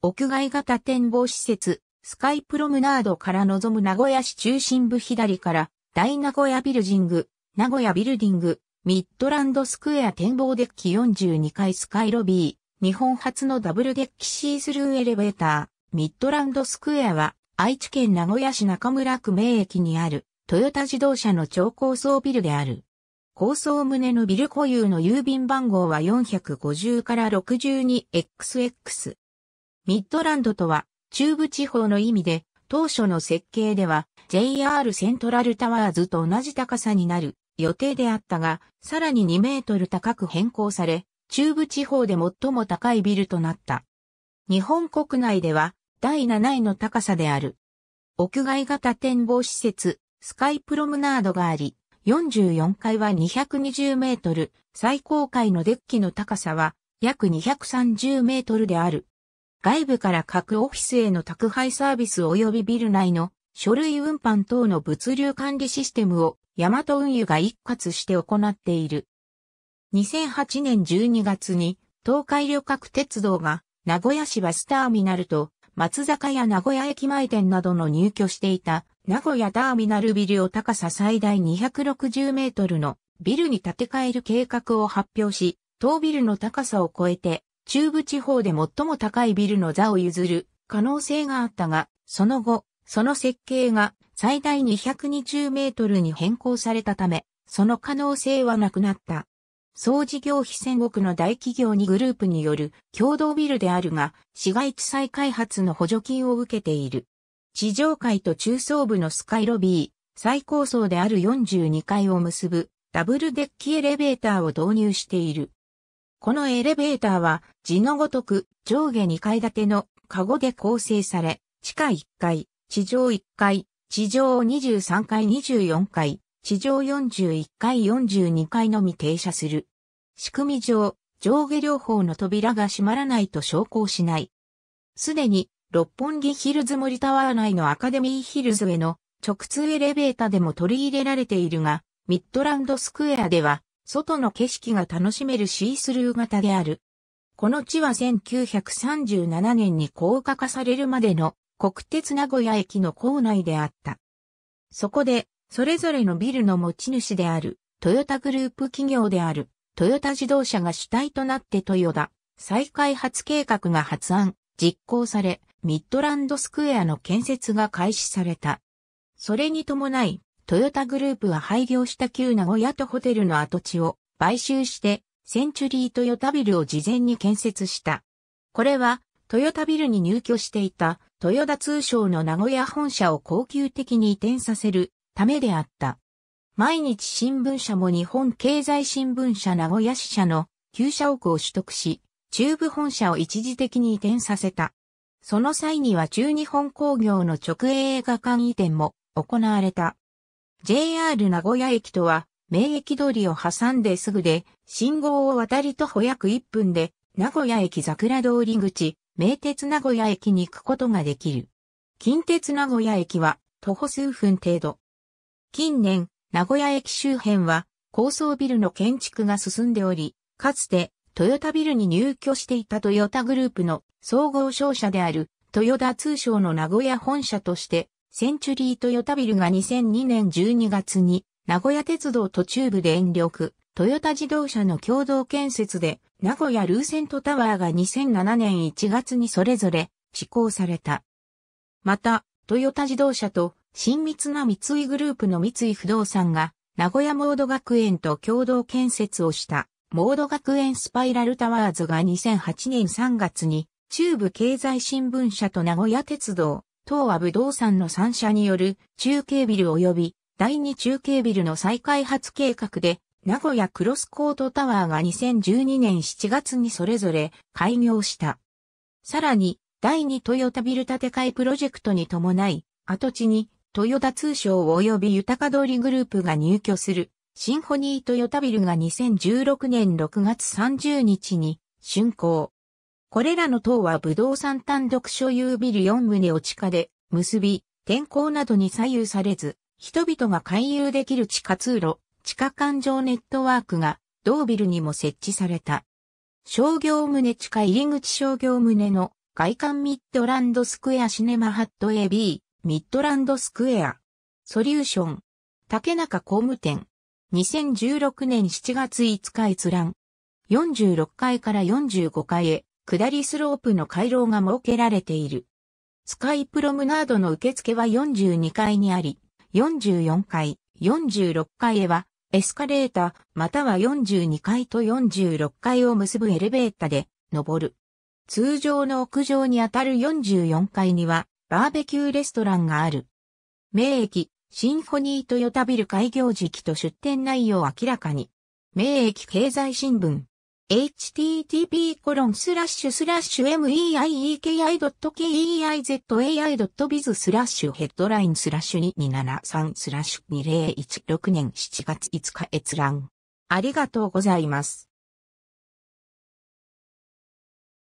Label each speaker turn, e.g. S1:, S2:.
S1: 屋外型展望施設、スカイプロムナードから望む名古屋市中心部左から、大名古屋ビルジング、名古屋ビルディング、ミッドランドスクエア展望デッキ42階スカイロビー、日本初のダブルデッキシースルーエレベーター、ミッドランドスクエアは、愛知県名古屋市中村区名駅にある、トヨタ自動車の超高層ビルである。高層棟のビル固有の郵便番号は450から 62XX。ミッドランドとは、中部地方の意味で、当初の設計では、JR セントラルタワーズと同じ高さになる予定であったが、さらに2メートル高く変更され、中部地方で最も高いビルとなった。日本国内では、第7位の高さである。屋外型展望施設、スカイプロムナードがあり、44階は220メートル、最高階のデッキの高さは約230メートルである。外部から各オフィスへの宅配サービス及びビル内の書類運搬等の物流管理システムをヤマト運輸が一括して行っている。2008年12月に東海旅客鉄道が名古屋市バスターミナルと松坂屋名古屋駅前店などの入居していた名古屋ターミナルビルを高さ最大260メートルのビルに建て替える計画を発表し、当ビルの高さを超えて中部地方で最も高いビルの座を譲る可能性があったが、その後、その設計が最大220メートルに変更されたため、その可能性はなくなった。総事業費戦国の大企業にグループによる共同ビルであるが、市街地再開発の補助金を受けている。地上階と中層部のスカイロビー、最高層である42階を結ぶダブルデッキエレベーターを導入している。このエレベーターは字のごとく上下2階建てのカゴで構成され、地下1階、地上1階、地上23階24階、地上41階42階のみ停車する。仕組み上、上下両方の扉が閉まらないと昇降しない。すでに、六本木ヒルズ森タワー内のアカデミーヒルズへの直通エレベータでも取り入れられているが、ミッドランドスクエアでは外の景色が楽しめるシースルー型である。この地は1937年に高架化されるまでの国鉄名古屋駅の構内であった。そこで、それぞれのビルの持ち主である、トヨタグループ企業である、トヨタ自動車が主体となってトヨタ、再開発計画が発案、実行され、ミッドランドスクエアの建設が開始された。それに伴い、トヨタグループは廃業した旧名古屋とホテルの跡地を買収して、センチュリートヨタビルを事前に建設した。これは、トヨタビルに入居していた、トヨタ通商の名古屋本社を恒久的に移転させるためであった。毎日新聞社も日本経済新聞社名古屋支社の旧社屋を取得し、中部本社を一時的に移転させた。その際には中日本工業の直営映画館移転も行われた。JR 名古屋駅とは、名駅通りを挟んですぐで、信号を渡り徒歩約1分で、名古屋駅桜通り口、名鉄名古屋駅に行くことができる。近鉄名古屋駅は、徒歩数分程度。近年、名古屋駅周辺は、高層ビルの建築が進んでおり、かつて、トヨタビルに入居していたトヨタグループの総合商社である、トヨタ通商の名古屋本社としてセンチュリートヨタビルが2002年12月に名古屋鉄道と中部で遠力、トヨタ自動車の共同建設で、名古屋ルーセントタワーが2007年1月にそれぞれ施行された。また、トヨタ自動車と親密な三井グループの三井不動産が、名古屋モード学園と共同建設をした、モード学園スパイラルタワーズが2008年3月に、中部経済新聞社と名古屋鉄道、東和不動産の3社による中継ビル及び第2中継ビルの再開発計画で、名古屋クロスコートタワーが2012年7月にそれぞれ開業した。さらに、第2トヨタビル建て替えプロジェクトに伴い、跡地にトヨタ通商及び豊か通りグループが入居するシンフォニートヨタビルが2016年6月30日に竣工。これらの塔は武道産単独所有ビル4棟を地下で結び、天候などに左右されず、人々が回遊できる地下通路、地下環状ネットワークが同ビルにも設置された。商業棟地下入り口商業棟の外観ミッドランドスクエアシネマハット AB ミッドランドスクエアソリューション竹中工務店2016年7月5日閲覧46階から45階へ下りスロープの回廊が設けられている。スカイプロムナードの受付は42階にあり、44階、46階へは、エスカレーター、または42階と46階を結ぶエレベーターで、登る。通常の屋上にあたる44階には、バーベキューレストランがある。名駅、シンフォニートヨタビル開業時期と出店内容を明らかに。名駅経済新聞、http://meikei.keizai.biz e スラッシュヘッドラインスラッシュ2273スラッシュ2016年7月5日閲覧。ありがとうございます。